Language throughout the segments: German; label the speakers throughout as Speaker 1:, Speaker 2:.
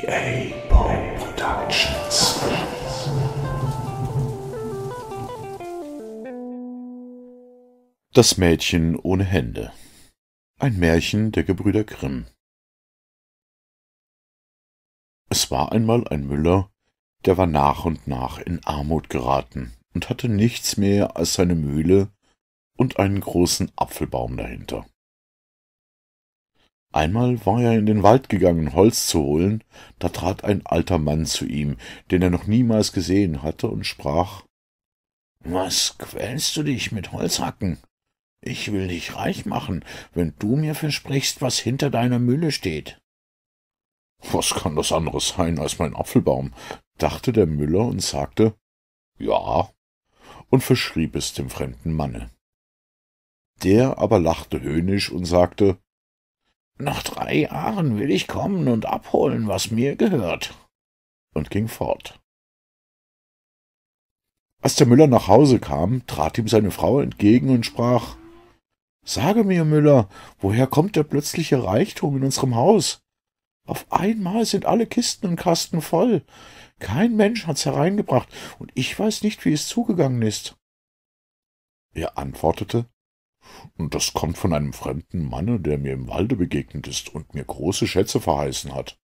Speaker 1: GA Productions. Das Mädchen ohne Hände. Ein Märchen der Gebrüder Grimm. Es war einmal ein Müller, der war nach und nach in Armut geraten und hatte nichts mehr als seine Mühle und einen großen Apfelbaum dahinter. Einmal war er in den Wald gegangen, Holz zu holen, da trat ein alter Mann zu ihm, den er noch niemals gesehen hatte, und sprach Was quälst du dich mit Holzhacken? Ich will dich reich machen, wenn du mir versprichst, was hinter deiner Mühle steht. Was kann das anderes sein als mein Apfelbaum? dachte der Müller und sagte Ja, und verschrieb es dem fremden Manne. Der aber lachte höhnisch und sagte nach drei Jahren will ich kommen und abholen, was mir gehört. Und ging fort. Als der Müller nach Hause kam, trat ihm seine Frau entgegen und sprach Sage mir, Müller, woher kommt der plötzliche Reichtum in unserem Haus? Auf einmal sind alle Kisten und Kasten voll. Kein Mensch hat's hereingebracht, und ich weiß nicht, wie es zugegangen ist. Er antwortete und das kommt von einem fremden Manne, der mir im Walde begegnet ist und mir große Schätze verheißen hat.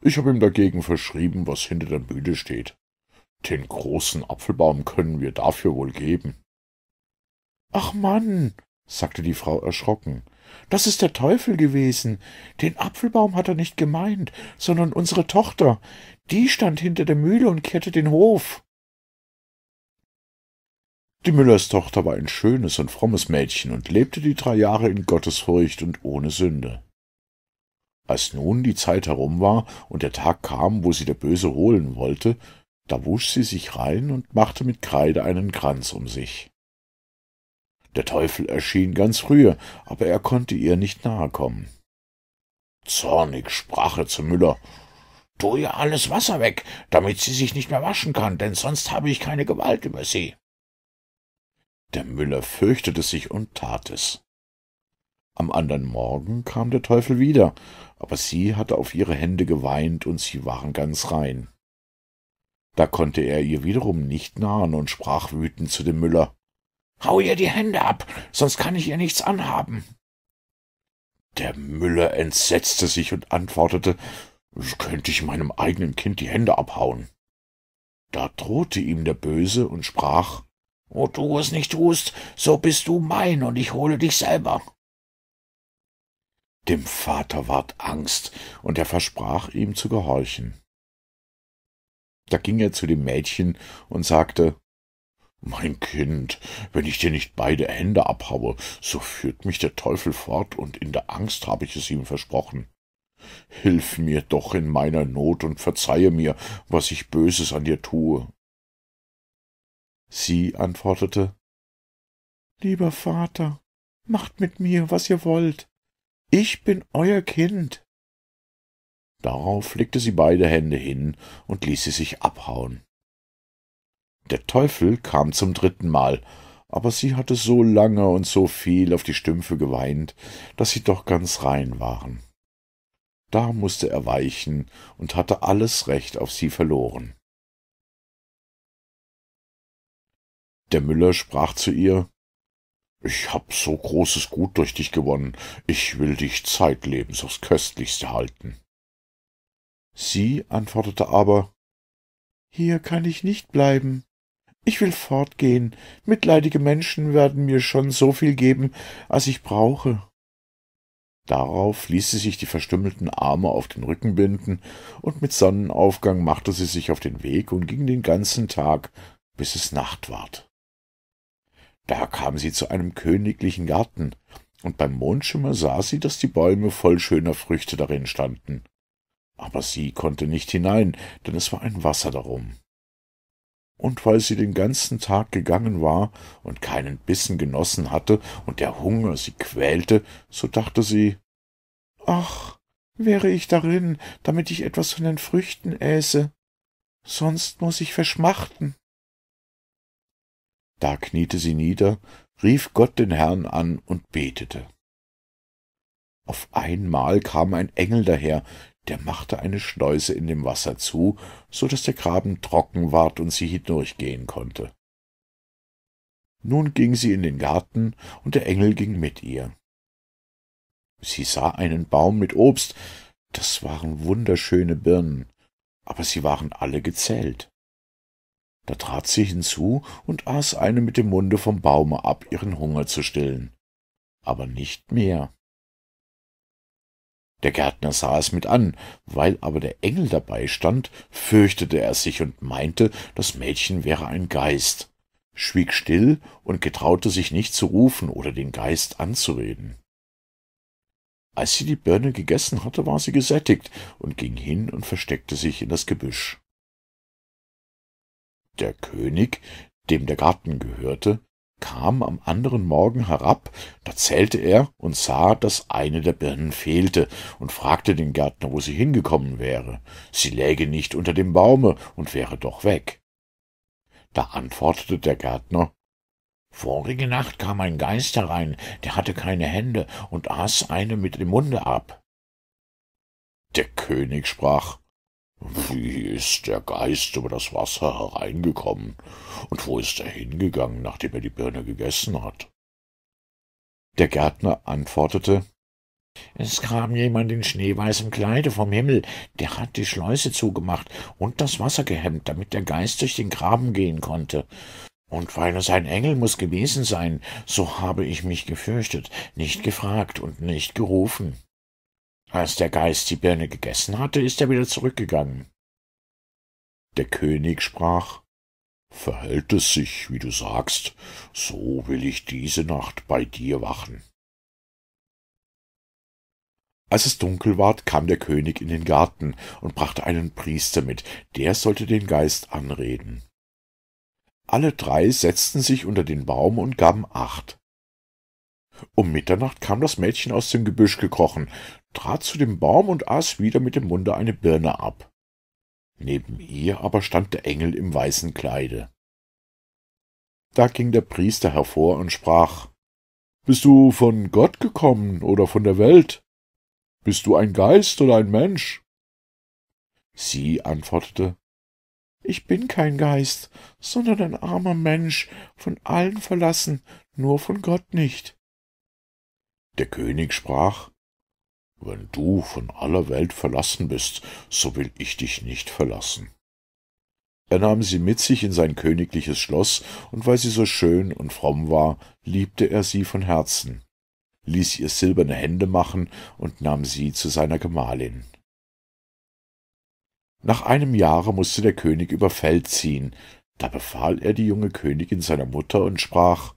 Speaker 1: Ich habe ihm dagegen verschrieben, was hinter der Mühle steht. Den großen Apfelbaum können wir dafür wohl geben. Ach Mann, sagte die Frau erschrocken, das ist der Teufel gewesen. Den Apfelbaum hat er nicht gemeint, sondern unsere Tochter. Die stand hinter der Mühle und kehrte den Hof. Die Müllerstochter war ein schönes und frommes Mädchen und lebte die drei Jahre in Gottesfurcht und ohne Sünde. Als nun die Zeit herum war und der Tag kam, wo sie der Böse holen wollte, da wusch sie sich rein und machte mit Kreide einen Kranz um sich. Der Teufel erschien ganz frühe, aber er konnte ihr nicht nahe kommen. Zornig sprach er zum Müller, Tu ihr alles Wasser weg, damit sie sich nicht mehr waschen kann, denn sonst habe ich keine Gewalt über sie. Der Müller fürchtete sich und tat es. Am andern Morgen kam der Teufel wieder, aber sie hatte auf ihre Hände geweint und sie waren ganz rein. Da konnte er ihr wiederum nicht nahen und sprach wütend zu dem Müller Hau ihr die Hände ab, sonst kann ich ihr nichts anhaben. Der Müller entsetzte sich und antwortete Könnte ich meinem eigenen Kind die Hände abhauen? Da drohte ihm der Böse und sprach wo du es nicht tust, so bist du mein und ich hole dich selber. Dem Vater ward Angst, und er versprach ihm zu gehorchen. Da ging er zu dem Mädchen und sagte Mein Kind, wenn ich dir nicht beide Hände abhaue, so führt mich der Teufel fort, und in der Angst habe ich es ihm versprochen. Hilf mir doch in meiner Not und verzeihe mir, was ich Böses an dir tue. Sie antwortete Lieber Vater, macht mit mir, was ihr wollt. Ich bin euer Kind. Darauf legte sie beide Hände hin und ließ sie sich abhauen. Der Teufel kam zum dritten Mal, aber sie hatte so lange und so viel auf die Stümpfe geweint, daß sie doch ganz rein waren. Da mußte er weichen und hatte alles Recht auf sie verloren. Der Müller sprach zu ihr Ich hab so großes Gut durch dich gewonnen, ich will dich zeitlebens aufs köstlichste halten. Sie antwortete aber Hier kann ich nicht bleiben. Ich will fortgehen. Mitleidige Menschen werden mir schon so viel geben, als ich brauche. Darauf ließ sie sich die verstümmelten Arme auf den Rücken binden, und mit Sonnenaufgang machte sie sich auf den Weg und ging den ganzen Tag, bis es Nacht ward da kam sie zu einem königlichen Garten, und beim Mondschimmer sah sie, daß die Bäume voll schöner Früchte darin standen. Aber sie konnte nicht hinein, denn es war ein Wasser darum. Und weil sie den ganzen Tag gegangen war und keinen Bissen genossen hatte und der Hunger sie quälte, so dachte sie, »Ach, wäre ich darin, damit ich etwas von den Früchten äße, sonst muß ich verschmachten.« da kniete sie nieder, rief Gott den Herrn an und betete. Auf einmal kam ein Engel daher, der machte eine Schleuse in dem Wasser zu, so daß der Graben trocken ward und sie hindurchgehen konnte. Nun ging sie in den Garten, und der Engel ging mit ihr. Sie sah einen Baum mit Obst, das waren wunderschöne Birnen, aber sie waren alle gezählt. Da trat sie hinzu und aß eine mit dem Munde vom Baume ab, ihren Hunger zu stillen. Aber nicht mehr. Der Gärtner sah es mit an, weil aber der Engel dabei stand, fürchtete er sich und meinte, das Mädchen wäre ein Geist, schwieg still und getraute sich nicht zu rufen oder den Geist anzureden. Als sie die Birne gegessen hatte, war sie gesättigt und ging hin und versteckte sich in das Gebüsch. Der König, dem der Garten gehörte, kam am anderen Morgen herab, da zählte er und sah, daß eine der Birnen fehlte, und fragte den Gärtner, wo sie hingekommen wäre. Sie läge nicht unter dem Baume und wäre doch weg. Da antwortete der Gärtner Vorige Nacht kam ein Geist herein, der hatte keine Hände und aß eine mit dem Munde ab. Der König sprach wie ist der Geist über das Wasser hereingekommen, und wo ist er hingegangen, nachdem er die Birne gegessen hat? Der Gärtner antwortete Es kam jemand in schneeweißem Kleide vom Himmel, der hat die Schleuse zugemacht und das Wasser gehemmt, damit der Geist durch den Graben gehen konnte. Und weil es ein Engel muß gewesen sein, so habe ich mich gefürchtet, nicht gefragt und nicht gerufen. Als der Geist die Birne gegessen hatte, ist er wieder zurückgegangen. Der König sprach Verhält es sich, wie du sagst, so will ich diese Nacht bei dir wachen. Als es dunkel ward, kam der König in den Garten und brachte einen Priester mit, der sollte den Geist anreden. Alle drei setzten sich unter den Baum und gaben Acht. Um Mitternacht kam das Mädchen aus dem Gebüsch gekrochen, trat zu dem Baum und aß wieder mit dem Munde eine Birne ab. Neben ihr aber stand der Engel im weißen Kleide. Da ging der Priester hervor und sprach Bist du von Gott gekommen oder von der Welt? Bist du ein Geist oder ein Mensch? Sie antwortete Ich bin kein Geist, sondern ein armer Mensch, von allen verlassen, nur von Gott nicht. Der König sprach Wenn du von aller Welt verlassen bist, so will ich dich nicht verlassen. Er nahm sie mit sich in sein königliches Schloss, und weil sie so schön und fromm war, liebte er sie von Herzen, ließ ihr silberne Hände machen und nahm sie zu seiner Gemahlin. Nach einem Jahre mußte der König über Feld ziehen, da befahl er die junge Königin seiner Mutter und sprach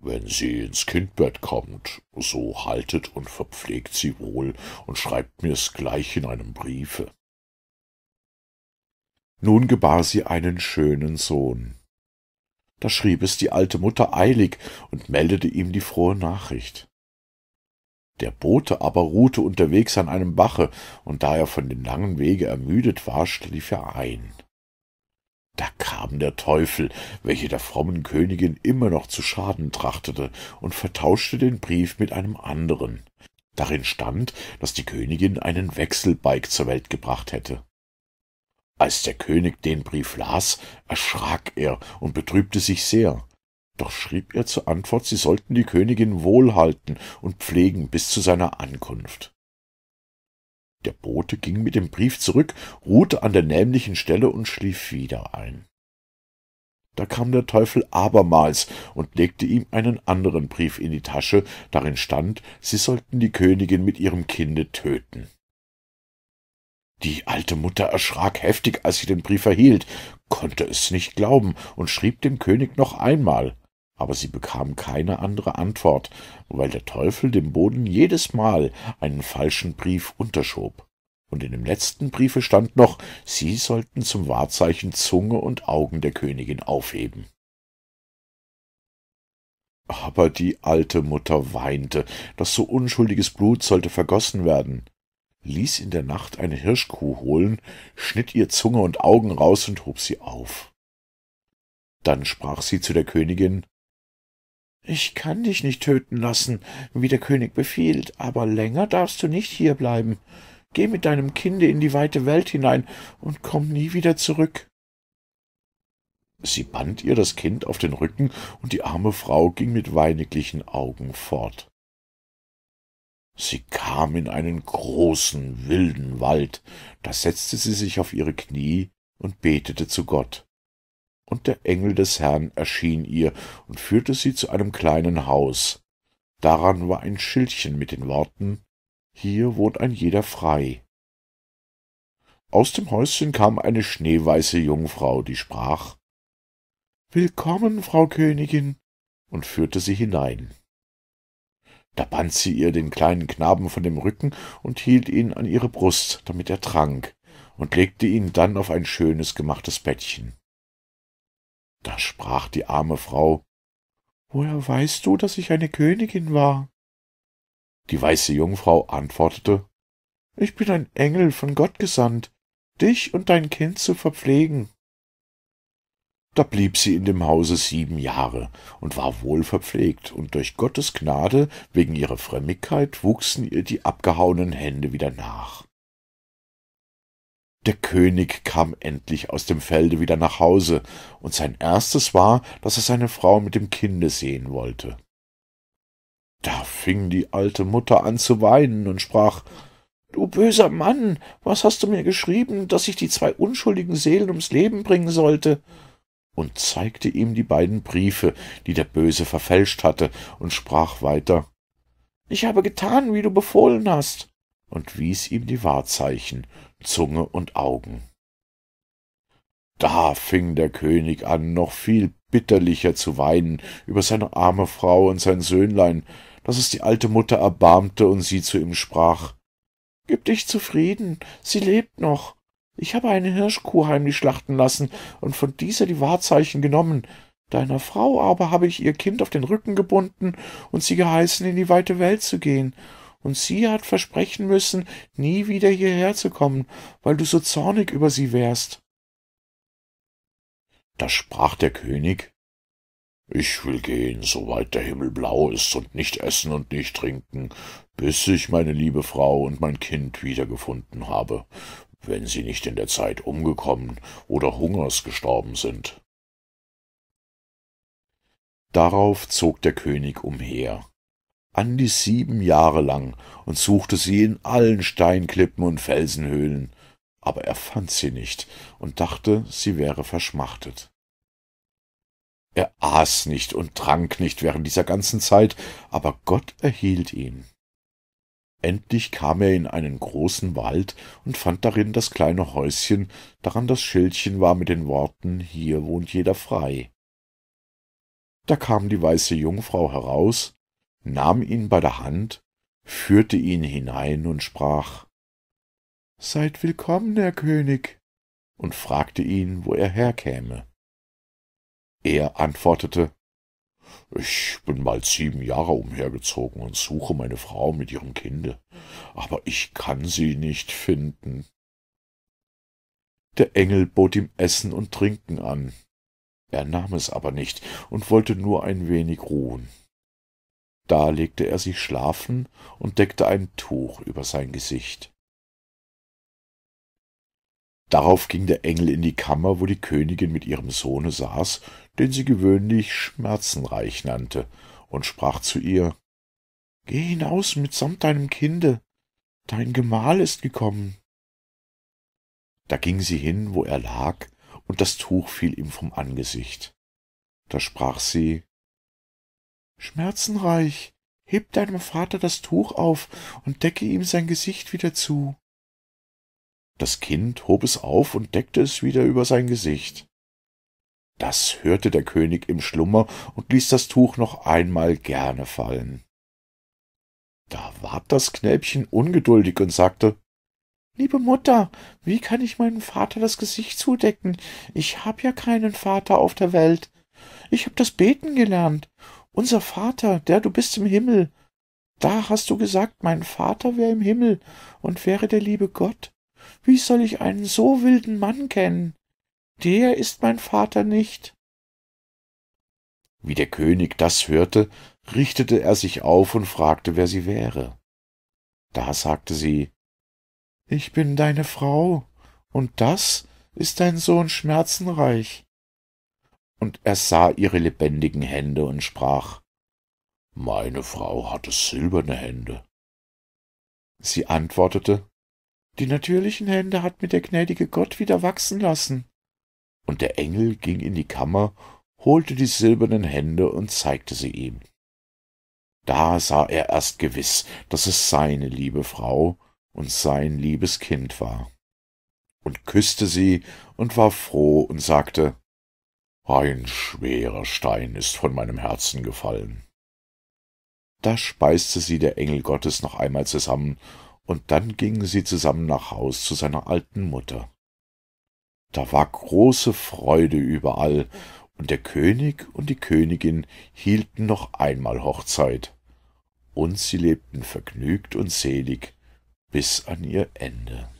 Speaker 1: wenn sie ins Kindbett kommt, so haltet und verpflegt sie wohl und schreibt mir's gleich in einem Briefe. Nun gebar sie einen schönen Sohn. Da schrieb es die alte Mutter eilig und meldete ihm die frohe Nachricht. Der Bote aber ruhte unterwegs an einem Bache, und da er von dem langen Wege ermüdet war, schlief er ein. Da kam der Teufel, welche der frommen Königin immer noch zu Schaden trachtete, und vertauschte den Brief mit einem anderen. Darin stand, daß die Königin einen Wechselbalg zur Welt gebracht hätte. Als der König den Brief las, erschrak er und betrübte sich sehr. Doch schrieb er zur Antwort, sie sollten die Königin wohlhalten und pflegen bis zu seiner Ankunft. Der Bote ging mit dem Brief zurück, ruhte an der nämlichen Stelle und schlief wieder ein. Da kam der Teufel abermals und legte ihm einen anderen Brief in die Tasche, darin stand, sie sollten die Königin mit ihrem Kinde töten. Die alte Mutter erschrak heftig, als sie den Brief erhielt, konnte es nicht glauben und schrieb dem König noch einmal aber sie bekam keine andere Antwort, weil der Teufel dem Boden jedes Mal einen falschen Brief unterschob. Und in dem letzten Briefe stand noch, sie sollten zum Wahrzeichen Zunge und Augen der Königin aufheben. Aber die alte Mutter weinte, dass so unschuldiges Blut sollte vergossen werden, ließ in der Nacht eine Hirschkuh holen, schnitt ihr Zunge und Augen raus und hob sie auf. Dann sprach sie zu der Königin ich kann dich nicht töten lassen, wie der König befiehlt, aber länger darfst du nicht hier bleiben. Geh mit deinem Kinde in die weite Welt hinein und komm nie wieder zurück. Sie band ihr das Kind auf den Rücken, und die arme Frau ging mit weiniglichen Augen fort. Sie kam in einen großen, wilden Wald, da setzte sie sich auf ihre Knie und betete zu Gott und der Engel des Herrn erschien ihr und führte sie zu einem kleinen Haus. Daran war ein Schildchen mit den Worten Hier wohnt ein jeder frei. Aus dem Häuschen kam eine schneeweiße Jungfrau, die sprach Willkommen, Frau Königin, und führte sie hinein. Da band sie ihr den kleinen Knaben von dem Rücken und hielt ihn an ihre Brust, damit er trank, und legte ihn dann auf ein schönes gemachtes Bettchen. Da sprach die arme Frau Woher weißt du, dass ich eine Königin war? Die weiße Jungfrau antwortete Ich bin ein Engel von Gott gesandt, dich und dein Kind zu verpflegen. Da blieb sie in dem Hause sieben Jahre und war wohl verpflegt, und durch Gottes Gnade wegen ihrer Frömmigkeit wuchsen ihr die abgehauenen Hände wieder nach. Der König kam endlich aus dem Felde wieder nach Hause, und sein erstes war, dass er seine Frau mit dem Kinde sehen wollte. Da fing die alte Mutter an zu weinen und sprach Du böser Mann, was hast du mir geschrieben, dass ich die zwei unschuldigen Seelen ums Leben bringen sollte? und zeigte ihm die beiden Briefe, die der Böse verfälscht hatte, und sprach weiter Ich habe getan, wie du befohlen hast, und wies ihm die Wahrzeichen Zunge und Augen. Da fing der König an, noch viel bitterlicher zu weinen über seine arme Frau und sein Söhnlein, daß es die alte Mutter erbarmte und sie zu ihm sprach Gib dich zufrieden, sie lebt noch. Ich habe eine Hirschkuh heimlich schlachten lassen und von dieser die Wahrzeichen genommen. Deiner Frau aber habe ich ihr Kind auf den Rücken gebunden und sie geheißen, in die weite Welt zu gehen und sie hat versprechen müssen, nie wieder hierher zu kommen, weil du so zornig über sie wärst. Da sprach der König Ich will gehen, soweit der Himmel blau ist, und nicht essen und nicht trinken, bis ich meine liebe Frau und mein Kind wiedergefunden habe, wenn sie nicht in der Zeit umgekommen oder hungers gestorben sind. Darauf zog der König umher, an die sieben Jahre lang und suchte sie in allen Steinklippen und Felsenhöhlen, aber er fand sie nicht und dachte, sie wäre verschmachtet. Er aß nicht und trank nicht während dieser ganzen Zeit, aber Gott erhielt ihn. Endlich kam er in einen großen Wald und fand darin das kleine Häuschen, daran das Schildchen war mit den Worten Hier wohnt jeder frei. Da kam die weiße Jungfrau heraus, nahm ihn bei der Hand, führte ihn hinein und sprach Seid willkommen, Herr König, und fragte ihn, wo er herkäme. Er antwortete ich bin bald sieben Jahre umhergezogen und suche meine Frau mit ihrem Kinde, aber ich kann sie nicht finden. Der Engel bot ihm Essen und Trinken an. Er nahm es aber nicht und wollte nur ein wenig ruhen. Da legte er sich schlafen und deckte ein Tuch über sein Gesicht. Darauf ging der Engel in die Kammer, wo die Königin mit ihrem Sohne saß, den sie gewöhnlich schmerzenreich nannte, und sprach zu ihr Geh hinaus mitsamt deinem Kinde, dein Gemahl ist gekommen. Da ging sie hin, wo er lag, und das Tuch fiel ihm vom Angesicht. Da sprach sie Schmerzenreich, heb deinem Vater das Tuch auf und decke ihm sein Gesicht wieder zu. Das Kind hob es auf und deckte es wieder über sein Gesicht. Das hörte der König im Schlummer und ließ das Tuch noch einmal gerne fallen. Da ward das Knäbchen ungeduldig und sagte Liebe Mutter, wie kann ich meinem Vater das Gesicht zudecken? Ich hab ja keinen Vater auf der Welt. Ich hab das Beten gelernt, unser Vater, der du bist im Himmel, da hast du gesagt, mein Vater wäre im Himmel und wäre der liebe Gott. Wie soll ich einen so wilden Mann kennen? Der ist mein Vater nicht. Wie der König das hörte, richtete er sich auf und fragte, wer sie wäre. Da sagte sie Ich bin deine Frau, und das ist dein Sohn schmerzenreich und er sah ihre lebendigen Hände und sprach Meine Frau hatte silberne Hände. Sie antwortete Die natürlichen Hände hat mir der gnädige Gott wieder wachsen lassen. Und der Engel ging in die Kammer, holte die silbernen Hände und zeigte sie ihm. Da sah er erst gewiß, daß es seine liebe Frau und sein liebes Kind war, und küßte sie und war froh und sagte ein schwerer Stein ist von meinem Herzen gefallen. Da speiste sie der Engel Gottes noch einmal zusammen, und dann gingen sie zusammen nach Haus zu seiner alten Mutter. Da war große Freude überall, und der König und die Königin hielten noch einmal Hochzeit, und sie lebten vergnügt und selig bis an ihr Ende.